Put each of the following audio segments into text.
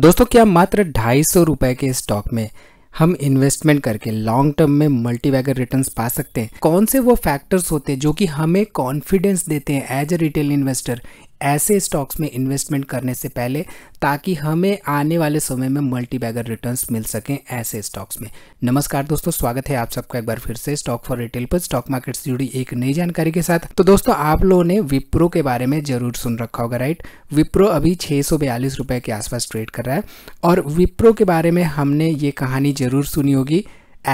दोस्तों क्या मात्र ढाई सौ रुपए के स्टॉक में हम इन्वेस्टमेंट करके लॉन्ग टर्म में मल्टीवैगर रिटर्न्स पा सकते हैं कौन से वो फैक्टर्स होते हैं जो कि हमें कॉन्फिडेंस देते हैं एज ए रिटेल इन्वेस्टर ऐसे स्टॉक्स में इन्वेस्टमेंट करने से पहले ताकि हमें आने वाले समय में मल्टी बैगर रिटर्न्स मिल सकें ऐसे स्टॉक्स में नमस्कार दोस्तों स्वागत है आप सबका एक बार फिर से स्टॉक फॉर रिटेल पर स्टॉक मार्केट से जुड़ी एक नई जानकारी के साथ तो दोस्तों आप लोगों ने विप्रो के बारे में जरूर सुन रखा होगा राइट विप्रो अभी छः रुपए के आसपास ट्रेड कर रहा है और विप्रो के बारे में हमने ये कहानी जरूर सुनी होगी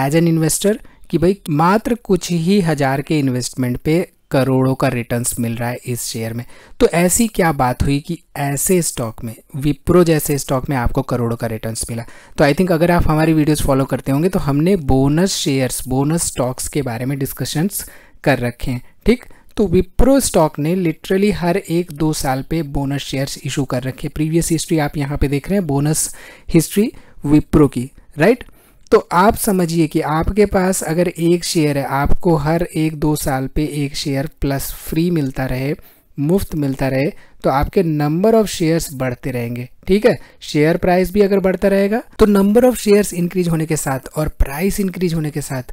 एज एन इन्वेस्टर कि भाई मात्र कुछ ही हज़ार के इन्वेस्टमेंट पे करोड़ों का रिटर्न्स मिल रहा है इस शेयर में तो ऐसी क्या बात हुई कि ऐसे स्टॉक में विप्रो जैसे स्टॉक में आपको करोड़ों का रिटर्न्स मिला तो आई थिंक अगर आप हमारी वीडियोस फॉलो करते होंगे तो हमने बोनस शेयर्स बोनस स्टॉक्स के बारे में डिस्कशंस कर रखे हैं ठीक तो विप्रो स्टॉक ने लिटरली हर एक दो साल पे बोनस शेयर्स इशू कर रखे प्रीवियस हिस्ट्री आप यहाँ पे देख रहे हैं बोनस हिस्ट्री विप्रो की राइट right? तो आप समझिए कि आपके पास अगर एक शेयर है आपको हर एक दो साल पे एक शेयर प्लस फ्री मिलता रहे मुफ्त मिलता रहे तो आपके नंबर ऑफ शेयर्स बढ़ते रहेंगे ठीक है शेयर प्राइस भी अगर बढ़ता रहेगा तो नंबर ऑफ शेयर्स इंक्रीज होने के साथ और प्राइस इंक्रीज होने के साथ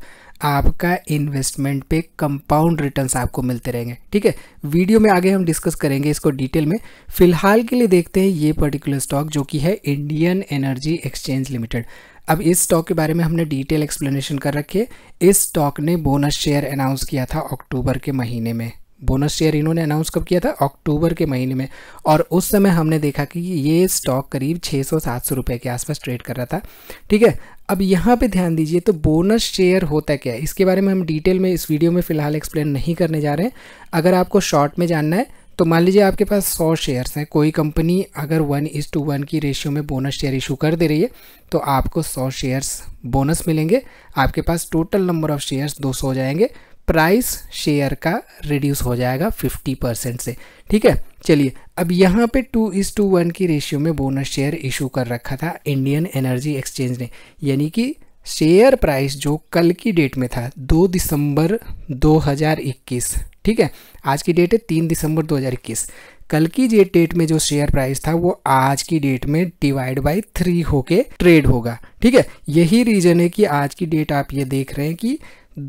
आपका इन्वेस्टमेंट पे कंपाउंड रिटर्न्स आपको मिलते रहेंगे ठीक है वीडियो में आगे हम डिस्कस करेंगे इसको डिटेल में फिलहाल के लिए देखते हैं ये पर्टिकुलर स्टॉक जो कि है इंडियन एनर्जी एक्सचेंज लिमिटेड अब इस स्टॉक के बारे में हमने डिटेल एक्सप्लेनेशन कर रखी है इस स्टॉक ने बोनस शेयर अनाउंस किया था अक्टूबर के महीने में बोनस शेयर इन्होंने अनाउंस कब किया था अक्टूबर के महीने में और उस समय हमने देखा कि ये स्टॉक करीब 600-700 रुपए के आसपास ट्रेड कर रहा था ठीक है अब यहाँ पे ध्यान दीजिए तो बोनस शेयर होता क्या है इसके बारे में हम डिटेल में इस वीडियो में फिलहाल एक्सप्लेन नहीं करने जा रहे हैं अगर आपको शॉर्ट में जानना है तो मान लीजिए आपके पास सौ शेयर्स हैं कोई कंपनी अगर वन इज टू वन की रेशियो में बोनस शेयर इशू कर दे रही है तो आपको सौ शेयर्स बोनस मिलेंगे आपके पास टोटल नंबर ऑफ शेयर्स दो सौ हो जाएंगे प्राइस शेयर का रिड्यूस हो जाएगा 50 परसेंट से ठीक है चलिए अब यहाँ पे टू इज़ टू वन की रेशियो में बोनस शेयर इशू कर रखा था इंडियन एनर्जी एक्सचेंज ने यानी कि शेयर प्राइस जो कल की डेट में था दो दिसंबर दो ठीक है आज की डेट है तीन दिसंबर 2021 कल की जे डेट में जो शेयर प्राइस था वो आज की डेट में डिवाइड बाय थ्री होके ट्रेड होगा ठीक है यही रीजन है कि आज की डेट आप ये देख रहे हैं कि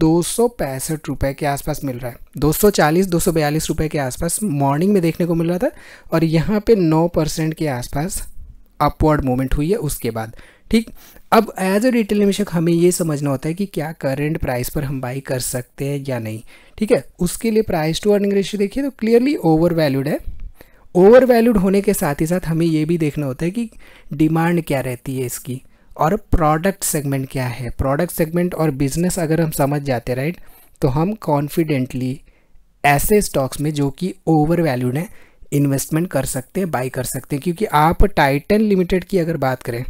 दो रुपए के आसपास मिल रहा है 240 242 रुपए के आसपास मॉर्निंग में देखने को मिल रहा था और यहाँ पे 9 परसेंट के आसपास अपवर्ड मूवमेंट हुई है उसके बाद ठीक अब एज अ रिटेल निवेशक हमें ये समझना होता है कि क्या करेंट प्राइस पर हम बाई कर सकते हैं या नहीं ठीक है उसके लिए प्राइस टू अर्निंग रेशियो देखिए तो क्लियरली ओवर वैल्यूड है ओवर वैल्यूड होने के साथ ही साथ हमें ये भी देखना होता है कि डिमांड क्या रहती है इसकी और प्रोडक्ट सेगमेंट क्या है प्रोडक्ट सेगमेंट और बिजनेस अगर हम समझ जाते राइट तो हम कॉन्फिडेंटली ऐसे स्टॉक्स में जो कि ओवर वैल्यूड हैं इन्वेस्टमेंट कर सकते हैं बाई कर सकते हैं क्योंकि आप टाइटन लिमिटेड की अगर बात करें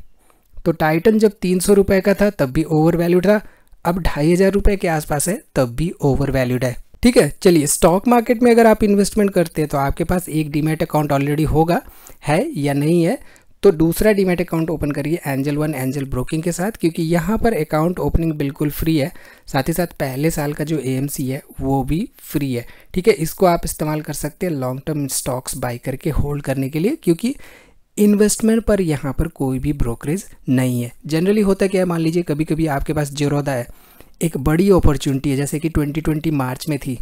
तो टाइटन जब तीन सौ रुपए का था तब भी ओवर वैल्यूड था अब ढाई हज़ार रुपए के आसपास है तब भी ओवर वैल्यूड है ठीक है चलिए स्टॉक मार्केट में अगर आप इन्वेस्टमेंट करते हैं तो आपके पास एक डीमेट अकाउंट ऑलरेडी होगा है या नहीं है तो दूसरा डीमेट अकाउंट ओपन करिए एंजल वन एंजल ब्रोकिंग के साथ क्योंकि यहाँ पर अकाउंट ओपनिंग बिल्कुल फ्री है साथ ही साथ पहले साल का जो ए है वो भी फ्री है ठीक है इसको आप इस्तेमाल कर सकते हैं लॉन्ग टर्म स्टॉक्स बाई करके होल्ड करने के लिए क्योंकि इन्वेस्टमेंट पर यहाँ पर कोई भी ब्रोकरेज नहीं है जनरली होता क्या है मान लीजिए कभी कभी आपके पास जरोदा है एक बड़ी अपॉर्चुनिटी है जैसे कि 2020 मार्च में थी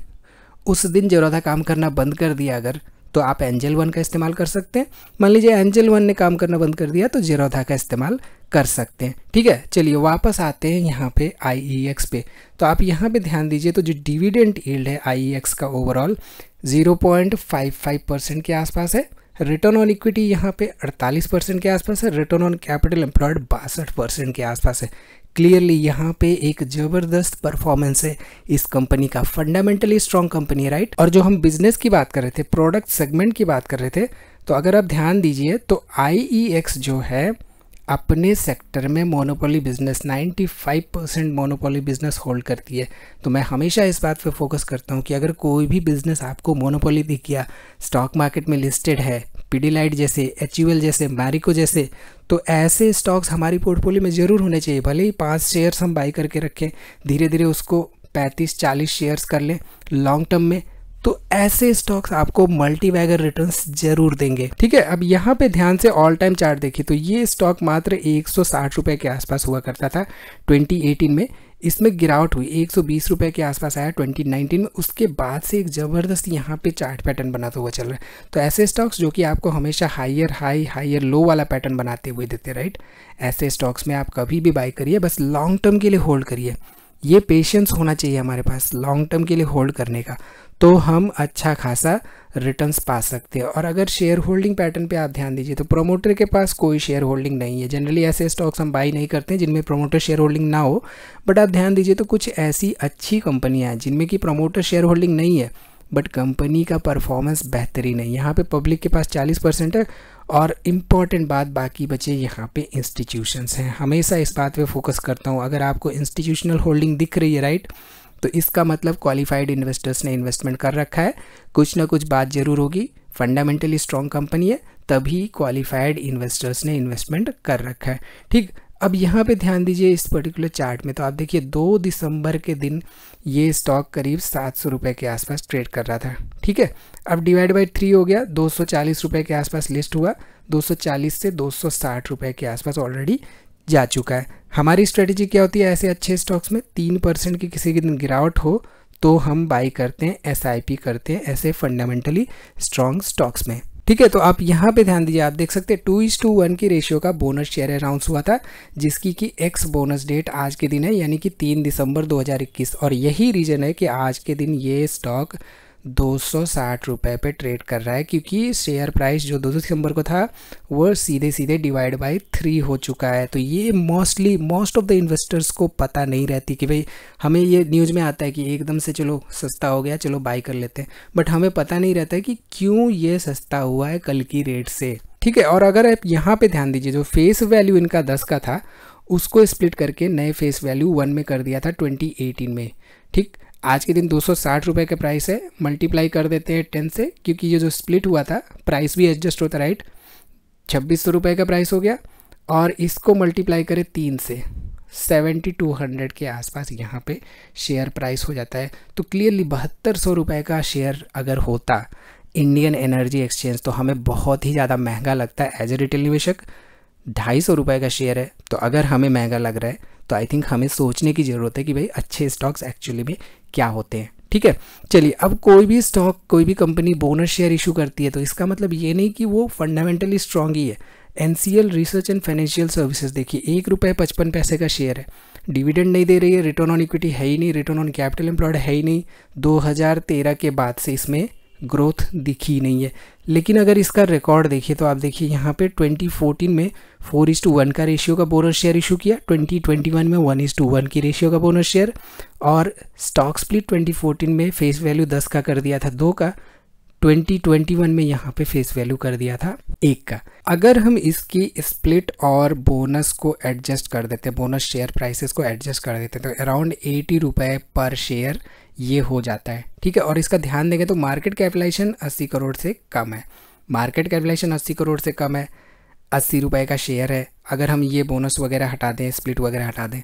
उस दिन जरोदा काम करना बंद कर दिया अगर तो आप एंजल वन का इस्तेमाल कर सकते हैं मान लीजिए एंजल वन ने काम करना बंद कर दिया तो जेरोधा का इस्तेमाल कर सकते हैं ठीक है चलिए वापस आते हैं यहाँ पे आई e पे तो आप यहाँ पे ध्यान दीजिए तो जो डिविडेंट ईल्ड है आई e का ओवरऑल 0.55 परसेंट के आसपास है रिटर्न ऑन इक्विटी यहाँ पे 48 परसेंट के आसपास है रिटर्न ऑन कैपिटल एम्प्लॉयड बासठ परसेंट के आसपास है क्लियरली यहाँ पे एक ज़बरदस्त परफॉर्मेंस है इस कंपनी का फंडामेंटली स्ट्रॉन्ग कंपनी है राइट और जो हम बिजनेस की बात कर रहे थे प्रोडक्ट सेगमेंट की बात कर रहे थे तो अगर आप ध्यान दीजिए तो आई e जो है अपने सेक्टर में monopoly business 95 percent monopoly business hold करती है तो मैं हमेशा इस बात पे फोकस करता हूँ कि अगर कोई भी बिजनेस आपको मोनोपोली दिख गया स्टॉक मार्केट में लिस्टेड है पीडीलाइट जैसे एच जैसे मैरिको जैसे तो ऐसे स्टॉक्स हमारी पोर्टफोलियो में ज़रूर होने चाहिए भले ही पाँच शेयर्स हम बाई करके रखें धीरे धीरे उसको पैंतीस चालीस शेयर्स कर लें लॉन्ग टर्म में तो ऐसे स्टॉक्स आपको मल्टी वैगर रिटर्न जरूर देंगे ठीक है अब यहाँ पे ध्यान से ऑल टाइम चार्ट देखिए तो ये स्टॉक मात्र एक सौ के आसपास हुआ करता था 2018 में इसमें गिरावट हुई एक सौ के आसपास आया 2019 में उसके बाद से एक ज़बरदस्त यहाँ पे चार्ट पैटर्न बनाता हुआ चल रहा है तो ऐसे स्टॉक्स जो कि आपको हमेशा हाइयर हाई हाइयर लो वाला पैटर्न बनाते हुए देते राइट ऐसे स्टॉक्स में आप कभी भी बाई करिए बस लॉन्ग टर्म के लिए होल्ड करिए ये पेशेंस होना चाहिए हमारे पास लॉन्ग टर्म के लिए होल्ड करने का तो हम अच्छा खासा रिटर्न्स पा सकते हैं और अगर शेयर होल्डिंग पैटर्न पे आप ध्यान दीजिए तो प्रोमोटर के पास कोई शेयर होल्डिंग नहीं है जनरली ऐसे स्टॉक्स हम बाई नहीं करते हैं जिनमें प्रोमोटर शेयर होल्डिंग ना हो बट आप ध्यान दीजिए तो कुछ ऐसी अच्छी कंपनियाँ हैं जिनमें कि प्रोमोटर शेयर होल्डिंग नहीं है बट कंपनी का परफॉर्मेंस बेहतरीन है यहाँ पे पब्लिक के पास 40 परसेंट है और इम्पॉर्टेंट बात बाकी बचे यहाँ पे इंस्टीट्यूशंस हैं हमेशा इस बात पे फोकस करता हूँ अगर आपको इंस्टीट्यूशनल होल्डिंग दिख रही है राइट तो इसका मतलब क्वालिफाइड इन्वेस्टर्स ने इन्वेस्टमेंट कर रखा है कुछ ना कुछ बात ज़रूर होगी फंडामेंटली स्ट्रॉन्ग कंपनी है तभी क्वालिफाइड इन्वेस्टर्स ने इन्वेस्टमेंट कर रखा है ठीक अब यहाँ पे ध्यान दीजिए इस पर्टिकुलर चार्ट में तो आप देखिए दो दिसंबर के दिन ये स्टॉक करीब सात सौ रुपये के आसपास ट्रेड कर रहा था ठीक है अब डिवाइड बाई थ्री हो गया दो सौ चालीस रुपये के आसपास लिस्ट हुआ दो सौ चालीस से दो सौ साठ रुपये के आसपास ऑलरेडी जा चुका है हमारी स्ट्रेटेजी क्या होती है ऐसे अच्छे स्टॉक्स में तीन परसेंट की किसी के दिन गिरावट हो तो हम बाई करते हैं एस करते हैं ऐसे फंडामेंटली स्ट्रॉन्ग स्टॉक्स में ठीक है तो आप यहाँ पे ध्यान दीजिए आप देख सकते हैं टू इज टू वन की रेशियो का बोनस शेयर अनाउंस हुआ था जिसकी कि एक्स बोनस डेट आज के दिन है यानी कि तीन दिसंबर 2021 और यही रीज़न है कि आज के दिन ये स्टॉक दो सौ साठ रुपये पर ट्रेड कर रहा है क्योंकि शेयर प्राइस जो दो दिसंबर को था वो सीधे सीधे डिवाइड बाय थ्री हो चुका है तो ये mostly most of the investors को पता नहीं रहती कि भाई हमें ये न्यूज़ में आता है कि एकदम से चलो सस्ता हो गया चलो बाई कर लेते हैं बट हमें पता नहीं रहता है कि क्यों ये सस्ता हुआ है कल की रेट से ठीक है और अगर आप यहाँ पर ध्यान दीजिए जो फेस वैल्यू इनका दस का था उसको स्प्लिट करके नए फेस वैल्यू वन में कर दिया था ट्वेंटी में ठीक आज के दिन दो सौ के प्राइस है मल्टीप्लाई कर देते हैं टेन से क्योंकि ये जो स्प्लिट हुआ था प्राइस भी एडजस्ट होता राइट छब्बीस सौ रुपये का प्राइस हो गया और इसको मल्टीप्लाई करें तीन से सेवेंटी टू हंड्रेड के आसपास यहाँ पे शेयर प्राइस हो जाता है तो क्लियरली बहत्तर सौ रुपये का शेयर अगर होता इंडियन एनर्जी एक्सचेंज तो हमें बहुत ही ज़्यादा महंगा लगता है एज ए रिटेल निवेशक ढाई सौ रुपये का शेयर है तो अगर हमें महंगा लग रहा है तो आई थिंक हमें सोचने की ज़रूरत है कि भाई अच्छे स्टॉक्स एक्चुअली में क्या होते हैं ठीक है चलिए अब कोई भी स्टॉक कोई भी कंपनी बोनस शेयर इशू करती है तो इसका मतलब ये नहीं कि वो फंडामेंटली स्ट्रांग ही है N research and financial services देखिए एक रुपये पचपन पैसे का शेयर है डिविडेंड नहीं दे रही है रिटर्न ऑन इक्विटी है ही नहीं रिटर्न ऑन कैपिटल एम्प्लॉयड है ही नहीं 2013 के बाद से इसमें ग्रोथ दिखी नहीं है लेकिन अगर इसका रिकॉर्ड देखिए तो आप देखिए यहाँ पे 2014 में फोर इज टू वन का रेशियो का बोनस शेयर इशू किया 2021 में वन इज टू वन की रेशियो का बोनस शेयर और स्टॉक स्प्लिट 2014 में फेस वैल्यू दस का कर दिया था दो का 2021 में यहाँ पे फेस वैल्यू कर दिया था एक का अगर हम इसकी स्प्लिट और बोनस को एडजस्ट कर देते बोनस शेयर प्राइसेस को एडजस्ट कर देते तो अराउंड एटी रुपये पर शेयर ये हो जाता है ठीक है और इसका ध्यान देंगे तो मार्केट कैपिटलाइजेशन अस्सी करोड़ से कम है मार्केट कैपिटलाइजेशन अस्सी करोड़ से कम है अस्सी रुपये का शेयर है अगर हम ये बोनस वगैरह हटा दें स्प्लिट वगैरह हटा दें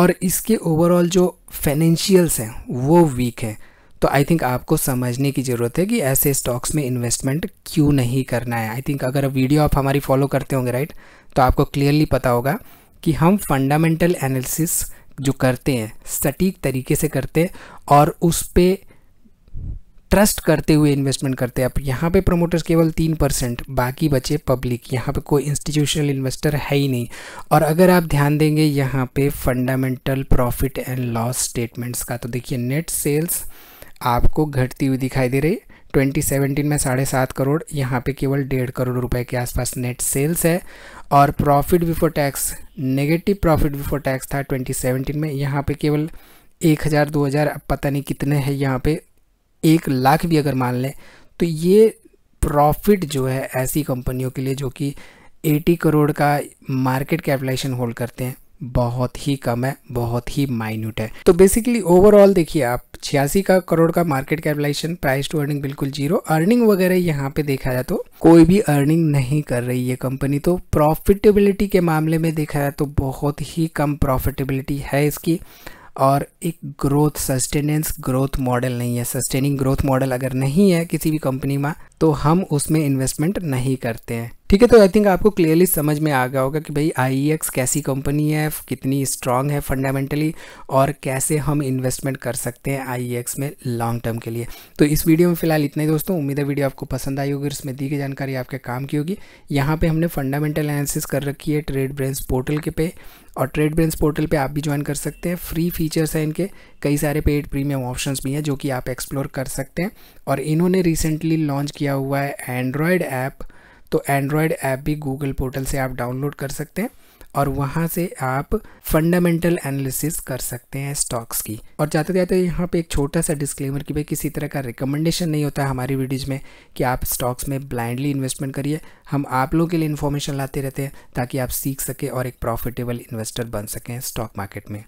और इसके ओवरऑल जो फाइनेंशियल्स हैं वो वीक हैं तो आई थिंक आपको समझने की ज़रूरत है कि ऐसे स्टॉक्स में इन्वेस्टमेंट क्यों नहीं करना है आई थिंक अगर वीडियो आप हमारी फॉलो करते होंगे राइट तो आपको क्लियरली पता होगा कि हम फंडामेंटल एनालिसिस जो करते हैं सटीक तरीके से करते हैं और उस पर ट्रस्ट करते हुए इन्वेस्टमेंट करते हैं अब यहाँ पे प्रमोटर्स केवल तीन परसेंट बाकी बचे पब्लिक यहाँ पे कोई इंस्टीट्यूशनल इन्वेस्टर है ही नहीं और अगर आप ध्यान देंगे यहाँ पे fundamental profit and loss statements का तो देखिए नेट सेल्स आपको घटती हुई दिखाई दे रही है 2017 में साढ़े सात करोड़ यहाँ पे केवल डेढ़ करोड़ रुपए के आसपास नेट सेल्स है और profit before tax negative profit before tax था 2017 में यहाँ पे केवल एक हज़ार दो हज़ार अब पता नहीं कितने हैं यहाँ पे एक लाख भी अगर मान लें तो ये प्रॉफिट जो है ऐसी कंपनियों के लिए जो कि 80 करोड़ का मार्केट कैपिटलाइजेशन होल्ड करते हैं बहुत ही कम है बहुत ही माइन्यूट है तो बेसिकली ओवरऑल देखिए आप छियासी का करोड़ का market capitalization price to earning बिल्कुल जीरो अर्निंग वगैरह यहाँ पे देखा जाए तो कोई भी अर्निंग नहीं कर रही है कंपनी तो प्रॉफिटेबिलिटी के मामले में देखा जाए तो बहुत ही कम प्रॉफिटेबिलिटी है इसकी और एक ग्रोथ सस्टेनेंस ग्रोथ मॉडल नहीं है सस्टेनिंग ग्रोथ मॉडल अगर नहीं है किसी भी कंपनी में तो हम उसमें इन्वेस्टमेंट नहीं करते हैं ठीक है तो आई थिंक आपको क्लियरली समझ में आ गया होगा कि भाई आई e कैसी कंपनी है कितनी स्ट्रांग है फंडामेंटली और कैसे हम इन्वेस्टमेंट कर सकते हैं आई e में लॉन्ग टर्म के लिए तो इस वीडियो में फिलहाल इतना ही दोस्तों उम्मीद है वीडियो आपको पसंद आई होगी इसमें दी गई जानकारी आपके काम की होगी यहाँ पर हमने फंडामेंटल एनालिसिस कर रखी है ट्रेड ब्रेंस पोर्टल के पे और ट्रेड ब्रेंस पोर्टल पर आप भी ज्वाइन कर सकते हैं फ्री फीचर्स हैं इनके कई सारे पेड प्रीमियम ऑप्शन भी हैं जो कि आप एक्सप्लोर कर सकते हैं और इन्होंने रिसेंटली लॉन्च किया किया हुआ है एंड्रॉयड ऐप तो एंड्रॉयड ऐप भी गूगल पोर्टल से आप डाउनलोड कर सकते हैं और वहाँ से आप फंडामेंटल एनालिसिस कर सकते हैं स्टॉक्स की और जाते जाते यहाँ पे एक छोटा सा डिस्क्लेमर कि भाई किसी तरह का रिकमेंडेशन नहीं होता है हमारी वीडियोज़ में कि आप स्टॉक्स में ब्लाइंडली इन्वेस्टमेंट करिए हम आप लोगों के लिए इन्फॉर्मेशन लाते रहते हैं ताकि आप सीख सकें और एक प्रॉफिटेबल इन्वेस्टर बन सकें स्टॉक मार्केट में